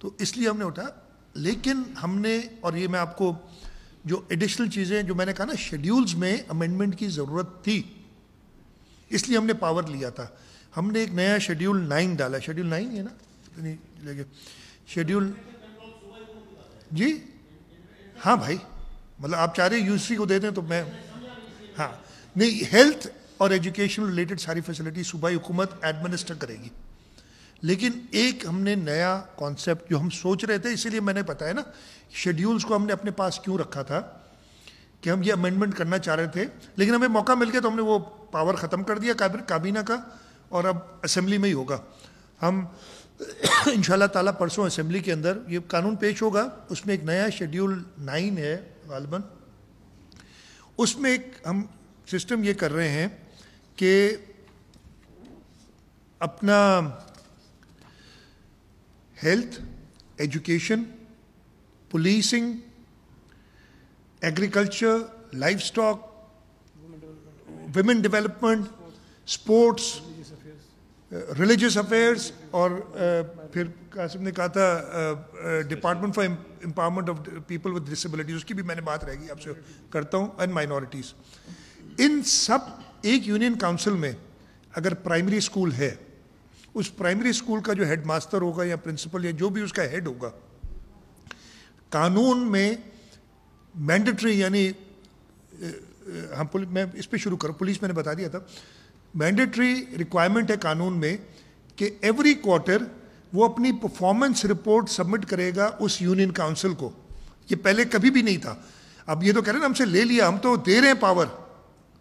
तो इसलिए हमने उठाया लेकिन हमने और ये मैं आपको जो एडिशनल चीज़ें जो मैंने कहा ना शेड्यूल्स में अमेंडमेंट की ज़रूरत थी इसलिए हमने पावर लिया था हमने एक नया शेड्यूल नाइन डाला शेड्यूल नाइन है ना लेके शेड्यूल जी हाँ भाई मतलब आप चाह रहे सी को दे दें तो मैं हाँ नहीं हेल्थ और एजुकेशन रिलेटेड सारी फैसिलिटी सूबाई हुकूमत एडमिनिस्टर करेगी लेकिन एक हमने नया कॉन्सेप्ट जो हम सोच रहे थे इसीलिए मैंने बताया ना शेड्यूल्स को हमने अपने पास क्यों रखा था कि हम ये अमेंडमेंट करना चाह रहे थे लेकिन हमें मौका मिल गया तो हमने वो पावर ख़त्म कर दिया काबीना का और अब असेंबली में ही होगा हम इन ताला परसों असेंबली के अंदर ये कानून पेश होगा उसमें एक नया शेड्यूल नाइन है गालबन उसमें एक हम सिस्टम ये कर रहे हैं कि अपना education policing agriculture livestock women development sports religious affairs और फिर कासिम ने कहा था department for empowerment of people with disabilities उसकी भी मैंने बात रहेगी आपसे करता हूँ एंड माइनॉरिटीज़ इन सब एक यूनियन काउंसिल में अगर प्राइमरी स्कूल है उस प्राइमरी स्कूल का जो हेड मास्टर होगा या प्रिंसिपल या जो भी उसका हेड होगा कानून में मैंडेटरी यानी हम पुलिस मैं इस पर शुरू करूँ पुलिस मैंने बता दिया था मैंडेटरी रिक्वायरमेंट है कानून में कि एवरी क्वार्टर वो अपनी परफॉर्मेंस रिपोर्ट सबमिट करेगा उस यूनियन काउंसिल को ये पहले कभी भी नहीं था अब ये तो कह रहे ना हमसे ले लिया हम तो दे रहे हैं पावर